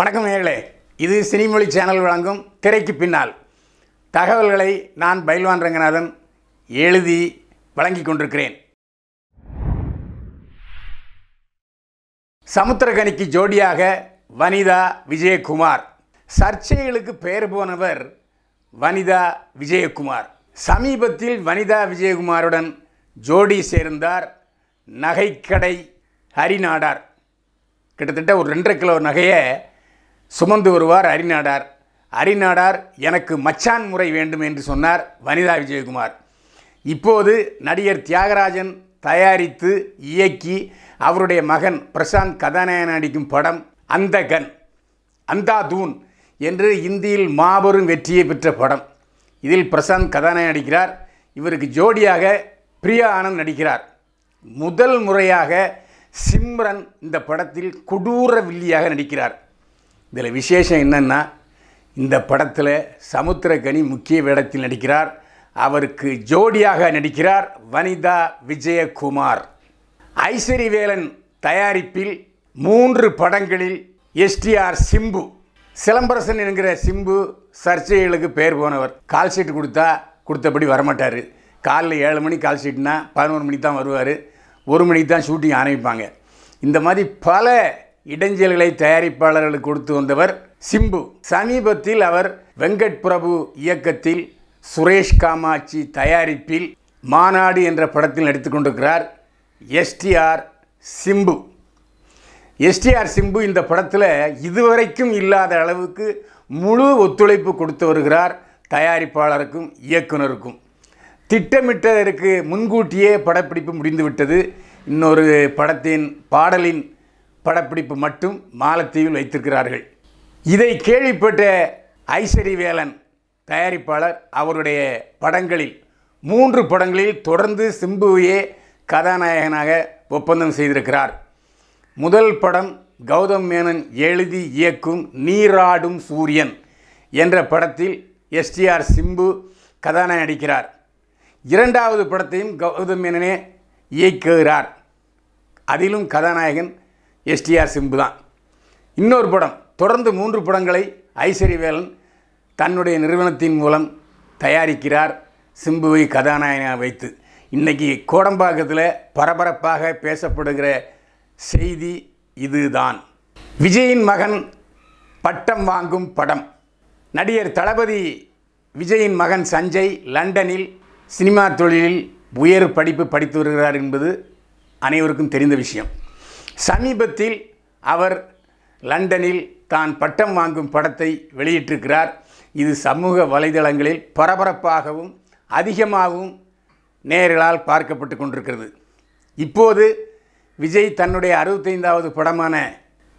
வணக்கம் நேர்களே இது சினிமொழி சேனல் வழங்கும் திரைக்கு பின்னால் தகவல்களை நான் பயில்வான் ரங்கநாதன் எழுதி வழங்கி கொண்டிருக்கிறேன் சமுத்திரகனிக்கு ஜோடியாக வனிதா விஜயகுமார் சர்ச்சைகளுக்கு பெயர் போனவர் வனிதா விஜயகுமார் சமீபத்தில் வனிதா விஜயகுமாருடன் ஜோடி சேர்ந்தார் நகைக்கடை ஹரிநாடார் கிட்டத்தட்ட ஒரு ரெண்டரை கிலோ நகையை சுமந்து வருவார் அரிநாடார் அரிநாடார் எனக்கு மச்சான் முறை வேண்டும் என்று சொன்னார் வனிதா விஜயகுமார் இப்போது நடிகர் தியாகராஜன் தயாரித்து இயக்கி அவருடைய மகன் பிரசாந்த் கதாநாயகன் நடிக்கும் படம் அந்த கன் அந்தா தூன் என்று இந்தியில் மாபெரும் வெற்றியை பெற்ற படம் இதில் பிரசாந்த் கதாநாயகன் நடிக்கிறார் இவருக்கு ஜோடியாக பிரியா ஆனந்த் நடிக்கிறார் முதல் முறையாக சிம்ரன் இந்த படத்தில் கொடூர வில்லியாக நடிக்கிறார் இதில் விசேஷம் என்னென்னா இந்த படத்தில் கனி முக்கிய வேடத்தில் நடிக்கிறார் அவருக்கு ஜோடியாக நடிக்கிறார் வனிதா விஜயகுமார் ஐஸ்வரிவேலன் தயாரிப்பில் மூன்று படங்களில் எஸ்டிஆர் சிம்பு சிலம்பரசன் என்கிற சிம்பு சர்ச்சைகளுக்கு பேர் போனவர் கால் ஷீட் கொடுத்தா கொடுத்தபடி வரமாட்டார் காலைல ஏழு மணி கால் ஷீட்னா பதினோரு மணிக்கு தான் வருவார் ஒரு மணிக்கு தான் ஷூட்டிங் ஆரம்பிப்பாங்க இந்த மாதிரி பல இடைஞ்சல்களை தயாரிப்பாளர்களுக்கு கொடுத்து வந்தவர் சிம்பு சமீபத்தில் அவர் வெங்கட் பிரபு இயக்கத்தில் சுரேஷ் காமாட்சி தயாரிப்பில் மாநாடு என்ற படத்தில் நடித்து கொண்டிருக்கிறார் எஸ்டிஆர் சிம்பு எஸ்டிஆர் சிம்பு இந்த படத்தில் இதுவரைக்கும் இல்லாத அளவுக்கு முழு ஒத்துழைப்பு கொடுத்து வருகிறார் தயாரிப்பாளருக்கும் இயக்குனருக்கும் திட்டமிட்டதற்கு முன்கூட்டியே படப்பிடிப்பு முடிந்துவிட்டது இன்னொரு படத்தின் பாடலின் படப்பிடிப்பு மட்டும் மாலத்தீவில் வைத்திருக்கிறார்கள் இதை கேள்விப்பட்ட ஐசரி வேலன் தயாரிப்பாளர் அவருடைய படங்களில் மூன்று படங்களில் தொடர்ந்து சிம்புவையே கதாநாயகனாக ஒப்பந்தம் செய்திருக்கிறார் முதல் படம் கௌதம் மேனன் எழுதி இயக்கும் நீராடும் சூரியன் என்ற படத்தில் எஸ்டிஆர் சிம்பு கதாநாயகன் நடிக்கிறார் இரண்டாவது படத்தையும் கௌதம் மேனனே இயக்குகிறார் அதிலும் கதாநாயகன் எஸ்டிஆர் சிம்பு தான் இன்னொரு படம் தொடர்ந்து மூன்று படங்களை ஐஸ்வரிவேலன் தன்னுடைய நிறுவனத்தின் மூலம் தயாரிக்கிறார் சிம்புவை கதாநாயகனாக வைத்து இன்றைக்கி கோடம்பாக்கத்தில் பரபரப்பாக பேசப்படுகிற செய்தி இதுதான் விஜயின் மகன் பட்டம் வாங்கும் படம் நடிகர் தளபதி விஜயின் மகன் சஞ்சய் லண்டனில் சினிமா தொழிலில் உயர் படிப்பு படித்து வருகிறார் என்பது அனைவருக்கும் தெரிந்த விஷயம் சமீபத்தில் அவர் லண்டனில் தான் பட்டம் வாங்கும் படத்தை வெளியிட்டிருக்கிறார் இது சமூக வலைதளங்களில் பரபரப்பாகவும் அதிகமாகவும் நேர்களால் பார்க்கப்பட்டு கொண்டிருக்கிறது இப்போது விஜய் தன்னுடைய அறுபத்தைந்தாவது படமான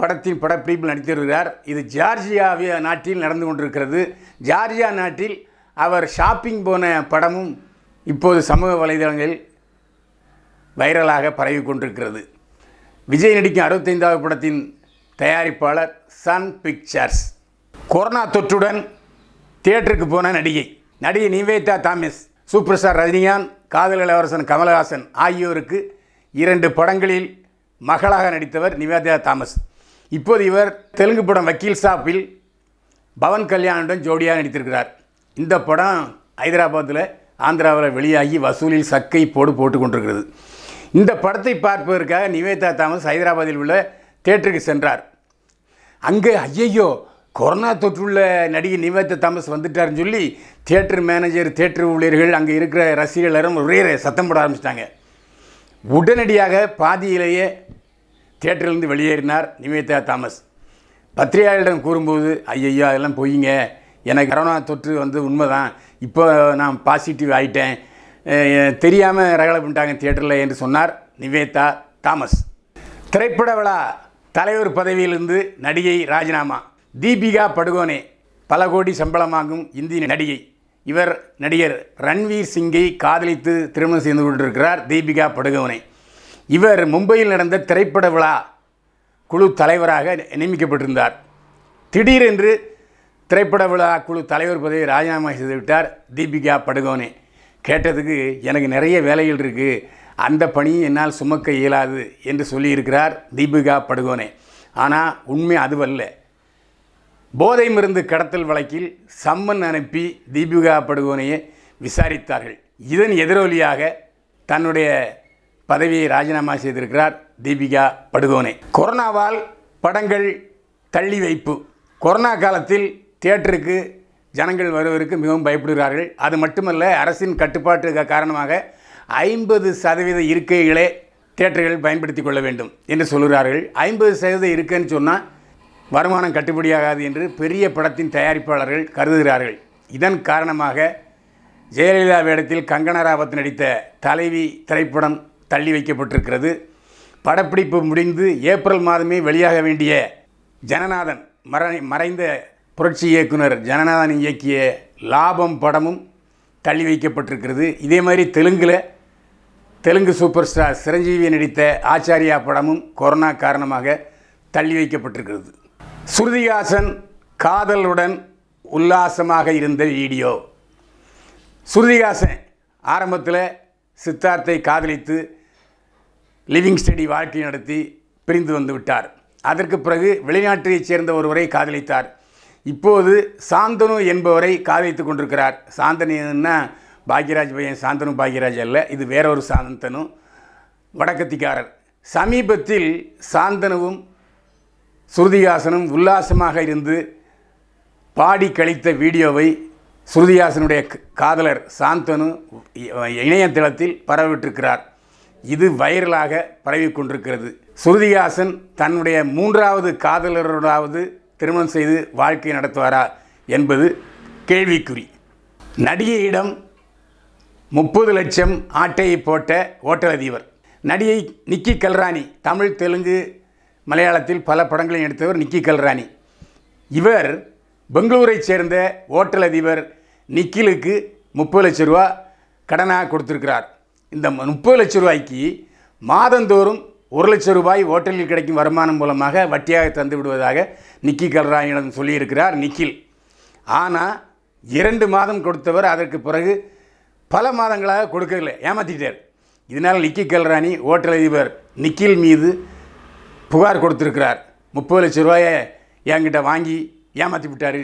படத்தின் படப்பிடிப்பில் நடித்திருக்கிறார் இது ஜார்ஜியாவிய நாட்டில் நடந்து கொண்டிருக்கிறது ஜார்ஜியா நாட்டில் அவர் ஷாப்பிங் போன படமும் இப்போது சமூக வலைதளங்களில் வைரலாக பரவி கொண்டிருக்கிறது விஜய் நடிக்கும் அறுபத்தைந்தாவது படத்தின் தயாரிப்பாளர் சன் பிக்சர்ஸ் கொரோனா தொற்றுடன் தியேட்டருக்கு போன நடிகை நடிகை நிவேதா தாமஸ் சூப்பர் ஸ்டார் ரஜினிகாந்த் காதல் இளவரசன் கமலஹாசன் ஆகியோருக்கு இரண்டு படங்களில் மகளாக நடித்தவர் நிவேதா தாமஸ் இப்போது இவர் தெலுங்கு படம் வக்கீல் சாப்பில் பவன் கல்யாணுடன் ஜோடியாக நடித்திருக்கிறார் இந்த படம் ஹைதராபாத்தில் ஆந்திராவில் வெளியாகி வசூலில் சக்கை போடு போட்டு கொண்டிருக்கிறது இந்த படத்தை பார்ப்பதற்காக நிவேதா தாமஸ் ஹைதராபாத்தில் உள்ள தேட்டருக்கு சென்றார் அங்கே ஐயையோ கொரோனா தொற்றுள்ள நடிகை நிவேதா தாமஸ் வந்துட்டார்னு சொல்லி தேட்டர் மேனேஜர் தேட்டர் ஊழியர்கள் அங்கே இருக்கிற ரசிகர்களும் ஒரே சத்தம் போட ஆரம்பிச்சிட்டாங்க உடனடியாக பாதியிலேயே தேட்டரிலிருந்து வெளியேறினார் நிவேதா தாமஸ் பத்திரிகையாளரிடம் கூறும்போது ஐயையோ அதெல்லாம் பொய்ங்க எனக்கு கரோனா தொற்று வந்து உண்மைதான் இப்போ நான் பாசிட்டிவ் ஆகிட்டேன் தெரியாமல் ரகலை பண்ணிட்டாங்க தியேட்டரில் என்று சொன்னார் நிவேதா தாமஸ் திரைப்பட விழா தலைவர் பதவியிலிருந்து நடிகை ராஜினாமா தீபிகா படுகோனே பல கோடி சம்பளமாகும் இந்திய நடிகை இவர் நடிகர் ரன்வீர் சிங்கை காதலித்து திருமணம் செய்து கொண்டிருக்கிறார் தீபிகா படுகோனே இவர் மும்பையில் நடந்த திரைப்பட விழா குழு தலைவராக நியமிக்கப்பட்டிருந்தார் திடீரென்று திரைப்பட விழா குழு தலைவர் பதவி ராஜினாமா செய்துவிட்டார் தீபிகா படுகோனே கேட்டதுக்கு எனக்கு நிறைய வேலைகள் இருக்குது அந்த பணியை என்னால் சுமக்க இயலாது என்று சொல்லியிருக்கிறார் தீபிகா படுகோனே ஆனால் உண்மை அதுவல்ல போதை மருந்து கடத்தல் வழக்கில் சம்மன் அனுப்பி தீபிகா படுகோனையை விசாரித்தார்கள் இதன் எதிரொலியாக தன்னுடைய பதவியை ராஜினாமா செய்திருக்கிறார் தீபிகா படுகோனே கொரோனாவால் படங்கள் தள்ளி வைப்பு கொரோனா காலத்தில் தியேட்டருக்கு ஜனங்கள் வருவதற்கு மிகவும் பயப்படுகிறார்கள் அது மட்டுமல்ல அரசின் கட்டுப்பாட்டு காரணமாக ஐம்பது சதவீத இருக்கைகளே தேட்டர்கள் பயன்படுத்தி கொள்ள வேண்டும் என்று சொல்கிறார்கள் ஐம்பது சதவீத இருக்குன்னு சொன்னால் வருமானம் கட்டுப்படியாகாது என்று பெரிய படத்தின் தயாரிப்பாளர்கள் கருதுகிறார்கள் இதன் காரணமாக ஜெயலலிதா வேடத்தில் கங்கனா ராவத் நடித்த தலைவி திரைப்படம் தள்ளி வைக்கப்பட்டிருக்கிறது படப்பிடிப்பு முடிந்து ஏப்ரல் மாதமே வெளியாக வேண்டிய ஜனநாதன் மறை மறைந்த புரட்சி இயக்குனர் ஜனநாதன் இயக்கிய லாபம் படமும் தள்ளி வைக்கப்பட்டிருக்கிறது இதே மாதிரி தெலுங்கில் தெலுங்கு சூப்பர் ஸ்டார் சிரஞ்சீவி நடித்த ஆச்சாரியா படமும் கொரோனா காரணமாக தள்ளி வைக்கப்பட்டிருக்கிறது ஸ்ருதிஹாசன் காதலுடன் உல்லாசமாக இருந்த வீடியோ ஸ்ருதிஹாசன் ஆரம்பத்தில் சித்தார்த்தை காதலித்து லிவிங் ஸ்டடி வாழ்க்கை நடத்தி பிரிந்து வந்து விட்டார் அதற்கு பிறகு வெளிநாட்டைச் சேர்ந்த ஒருவரை காதலித்தார் இப்போது சாந்தனு என்பவரை காதலித்து கொண்டிருக்கிறார் சாந்தனுன்னா பாக்யராஜ் பையன் சாந்தனு பாக்யராஜ் அல்ல இது வேற ஒரு சாந்தனும் வடக்கத்திக்காரர் சமீபத்தில் சாந்தனுவும் ஸ்ருதிஹாசனும் உல்லாசமாக இருந்து பாடி கழித்த வீடியோவை ஸ்ருதிஹாசனுடைய காதலர் சாந்தனு இணையதளத்தில் பரவிட்டிருக்கிறார் இது வைரலாக பரவி கொண்டிருக்கிறது ஸ்ருதிஹாசன் தன்னுடைய மூன்றாவது காதலரோடாவது திருமணம் செய்து வாழ்க்கை நடத்துவாரா என்பது கேள்விக்குறி நடிகையிடம் முப்பது லட்சம் ஆட்டையை போட்ட ஓட்டல் அதிபர் நடிகை நிக்கி கல்ராணி தமிழ் தெலுங்கு மலையாளத்தில் பல படங்களை எடுத்தவர் நிக்கி கல்ராணி இவர் பெங்களூரைச் சேர்ந்த ஓட்டல் அதிபர் நிக்கிலுக்கு முப்பது லட்ச ரூபா கடனாக கொடுத்துருக்கிறார் இந்த முப்பது லட்ச ரூபாய்க்கு மாதந்தோறும் ஒரு லட்ச ரூபாய் ஓட்டலில் கிடைக்கும் வருமானம் மூலமாக வட்டியாக தந்து விடுவதாக நிக்கி கல்ராயனிடம் சொல்லியிருக்கிறார் நிக்கில் ஆனால் இரண்டு மாதம் கொடுத்தவர் அதற்கு பிறகு பல மாதங்களாக கொடுக்கவில்லை ஏமாற்றிட்டார் இதனால் நிக்கி கல்ராணி ஓட்டல் அதிபர் நிக்கில் மீது புகார் கொடுத்துருக்கிறார் முப்பது லட்ச ரூபாயை என்கிட்ட வாங்கி ஏமாற்றி விட்டார்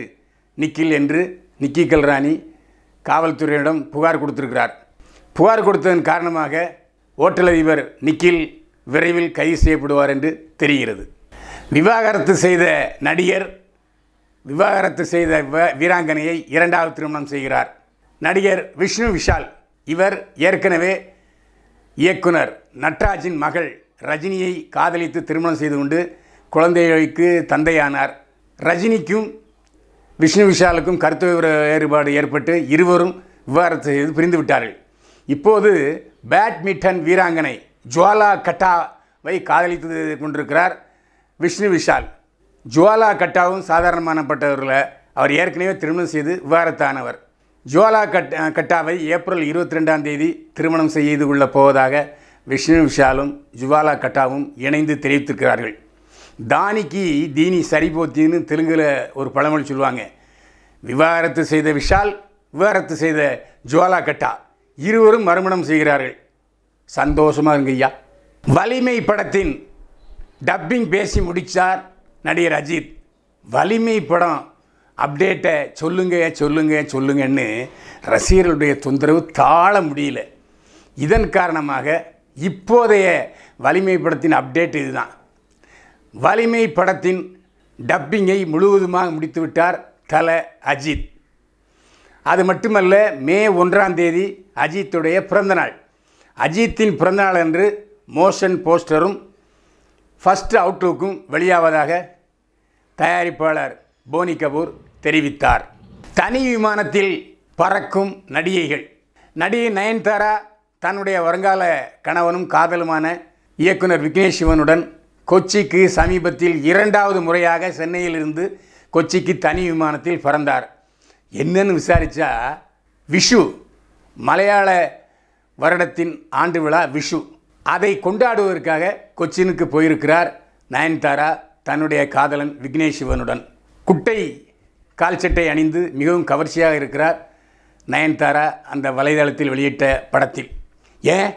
நிக்கில் என்று நிக்கி கல்ராணி காவல்துறையிடம் புகார் கொடுத்துருக்கிறார் புகார் கொடுத்ததன் காரணமாக ஓட்டல் அதிபர் நிக்கில் விரைவில் கைது செய்யப்படுவார் என்று தெரிகிறது விவாகரத்து செய்த நடிகர் விவாகரத்து செய்த வீராங்கனையை இரண்டாவது திருமணம் செய்கிறார் நடிகர் விஷ்ணு விஷால் இவர் ஏற்கனவே இயக்குனர் நட்ராஜின் மகள் ரஜினியை காதலித்து திருமணம் செய்து கொண்டு குழந்தைகளுக்கு தந்தையானார் ரஜினிக்கும் விஷ்ணு விஷாலுக்கும் கருத்து வேறுபாடு ஏற்பட்டு இருவரும் விவாகரத்து செய்து பிரிந்து விட்டார்கள் இப்போது பேட்மிண்டன் வீராங்கனை ஜுவாலா கட்டாவை காதலித்து கொண்டிருக்கிறார் விஷ்ணு விஷால் ஜுவாலா கட்டாவும் சாதாரணமானப்பட்டவர்களை அவர் ஏற்கனவே திருமணம் செய்து விவாரத்தானவர் ஜுவாலா கட் கட்டாவை ஏப்ரல் இருபத்தி ரெண்டாம் தேதி திருமணம் செய்து கொள்ளப் போவதாக விஷ்ணு விஷாலும் ஜுவாலா கட்டாவும் இணைந்து தெரிவித்திருக்கிறார்கள் தானிக்கு தீனி சரிபோத்தின்னு தெலுங்கில் ஒரு பழமொழி சொல்லுவாங்க விவாகரத்து செய்த விஷால் விவாகரத்து செய்த ஜுவாலா கட்டா இருவரும் மறுமணம் செய்கிறார்கள் சந்தோஷமாக இருங்கய்யா வலிமை படத்தின் டப்பிங் பேசி முடித்தார் நடிகர் அஜித் வலிமை படம் அப்டேட்டை சொல்லுங்க சொல்லுங்க சொல்லுங்கன்னு ரசிகர்களுடைய தொந்தரவு தாழ முடியல இதன் காரணமாக இப்போதைய வலிமை படத்தின் அப்டேட் இதுதான் வலிமை படத்தின் டப்பிங்கை முழுவதுமாக முடித்துவிட்டார் தல அஜித் அது மட்டுமல்ல மே ஒன்றாம் தேதி அஜித்துடைய பிறந்தநாள் அஜித்தின் பிறந்தநாள் அன்று மோஷன் போஸ்டரும் ஃபஸ்ட் அவுட்லுக்கும் வெளியாவதாக தயாரிப்பாளர் போனி கபூர் தெரிவித்தார் தனி விமானத்தில் பறக்கும் நடிகைகள் நடிகை நயன்தாரா தன்னுடைய வருங்கால கணவனும் காதலுமான இயக்குனர் விக்னேஷ் சிவனுடன் கொச்சிக்கு சமீபத்தில் இரண்டாவது முறையாக சென்னையிலிருந்து கொச்சிக்கு தனி விமானத்தில் பறந்தார் என்னன்னு விசாரித்தா விஷு மலையாள வருடத்தின் ஆண்டு விழா விஷு அதை கொண்டாடுவதற்காக கொச்சினுக்கு போயிருக்கிறார் நயன்தாரா தன்னுடைய காதலன் விக்னேஷ் சிவனுடன் குட்டை கால்சட்டை அணிந்து மிகவும் கவர்ச்சியாக இருக்கிறார் நயன்தாரா அந்த வலைதளத்தில் வெளியிட்ட படத்தில் ஏன்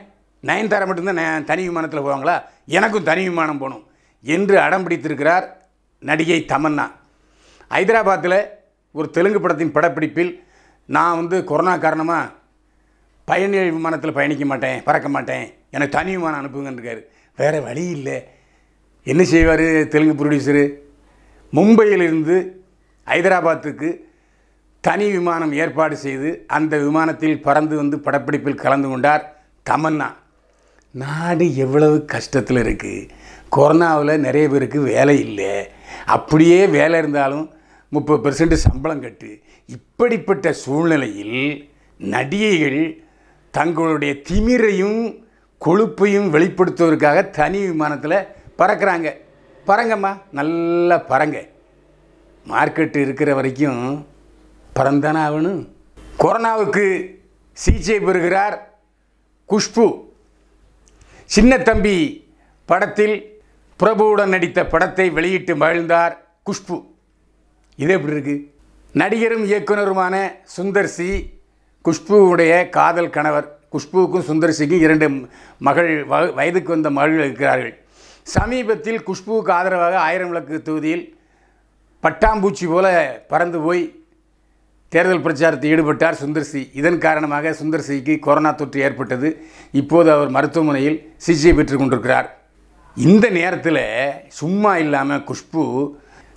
நயன்தாரா மட்டும்தான் தனி விமானத்தில் போவாங்களா எனக்கும் தனி விமானம் போகணும் என்று அடம் பிடித்திருக்கிறார் நடிகை தமன்னா ஹைதராபாத்தில் ஒரு தெலுங்கு படத்தின் படப்பிடிப்பில் நான் வந்து கொரோனா காரணமாக பயணிகள் விமானத்தில் பயணிக்க மாட்டேன் பறக்க மாட்டேன் எனக்கு தனி விமானம் அனுப்புங்கன்றிருக்காரு வேறு வழி இல்லை என்ன செய்வார் தெலுங்கு ப்ரொடியூசரு மும்பையிலிருந்து ஹைதராபாத்துக்கு தனி விமானம் ஏற்பாடு செய்து அந்த விமானத்தில் பறந்து வந்து படப்பிடிப்பில் கலந்து கொண்டார் தமன்னா நாடு எவ்வளவு கஷ்டத்தில் இருக்குது கொரோனாவில் நிறைய பேருக்கு வேலை இல்லை அப்படியே வேலை இருந்தாலும் முப்பது பெர்சன்ட் சம்பளம் கட்டு இப்படிப்பட்ட சூழ்நிலையில் நடிகைகள் தங்களுடைய திமிரையும் கொழுப்பையும் வெளிப்படுத்துவதற்காக தனி விமானத்தில் பறக்கிறாங்க பறங்கம்மா நல்லா பறங்க மார்க்கெட்டு இருக்கிற வரைக்கும் பறந்தானே ஆகணும் கொரோனாவுக்கு சிகிச்சை பெறுகிறார் குஷ்பு சின்ன தம்பி படத்தில் பிரபுவுடன் நடித்த படத்தை வெளியிட்டு மகிழ்ந்தார் குஷ்பு இது எப்படி இருக்குது நடிகரும் இயக்குனருமான சுந்தர் சி குஷ்புவுடைய காதல் கணவர் குஷ்புவுக்கும் சுந்தர்சிக்கும் இரண்டு மகள் வயதுக்கு வந்த மகள்கள் இருக்கிறார்கள் சமீபத்தில் குஷ்புவுக்கு ஆதரவாக ஆயிரம் விளக்கு தொகுதியில் பட்டாம்பூச்சி போல பறந்து போய் தேர்தல் பிரச்சாரத்தில் ஈடுபட்டார் சுந்தர்சி இதன் காரணமாக சுந்தர்சிக்கு கொரோனா தொற்று ஏற்பட்டது இப்போது அவர் மருத்துவமனையில் சிகிச்சை பெற்று கொண்டிருக்கிறார் இந்த நேரத்தில் சும்மா இல்லாமல் குஷ்பு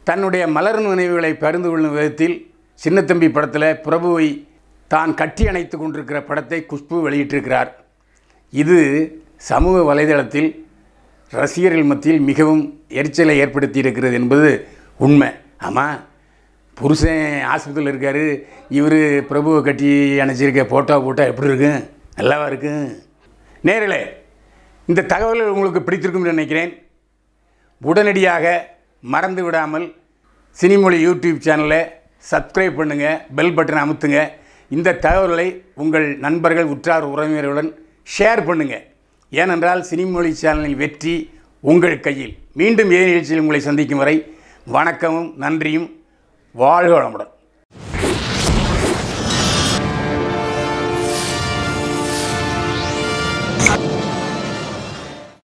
தன்னுடைய மலர் நினைவுகளை பகிர்ந்து கொள்ளும் விதத்தில் சின்னத்தம்பி படத்தில் பிரபுவை தான் கட்டி அணைத்து கொண்டிருக்கிற படத்தை குஷ்பு வெளியிட்டிருக்கிறார் இது சமூக வலைதளத்தில் ரசிகர்கள் மத்தியில் மிகவும் எரிச்சலை ஏற்படுத்தி இருக்கிறது என்பது உண்மை ஆமாம் புருஷன் ஆஸ்பத்திரியில் இருக்கார் இவர் பிரபுவை கட்டி அணைச்சிருக்க ஃபோட்டோ போட்டால் எப்படி இருக்கும் நல்லாவாக இருக்கும் நேரில் இந்த தகவல்கள் உங்களுக்கு பிடித்திருக்கும் நினைக்கிறேன் உடனடியாக மறந்து விடாமல் சினிமொழி யூடியூப் சேனலை சப்ஸ்கிரைப் பண்ணுங்கள் பெல் பட்டனை அமுத்துங்க இந்த தகவல்களை உங்கள் நண்பர்கள் உற்றார் உறவினர்களுடன் ஷேர் பண்ணுங்கள் ஏனென்றால் சினிமொழி சேனலின் வெற்றி உங்கள் கையில் மீண்டும் ஏ நிகழ்ச்சியில் உங்களை சந்திக்கும் வரை வணக்கமும் நன்றியும் வாழ்க வளமுடன்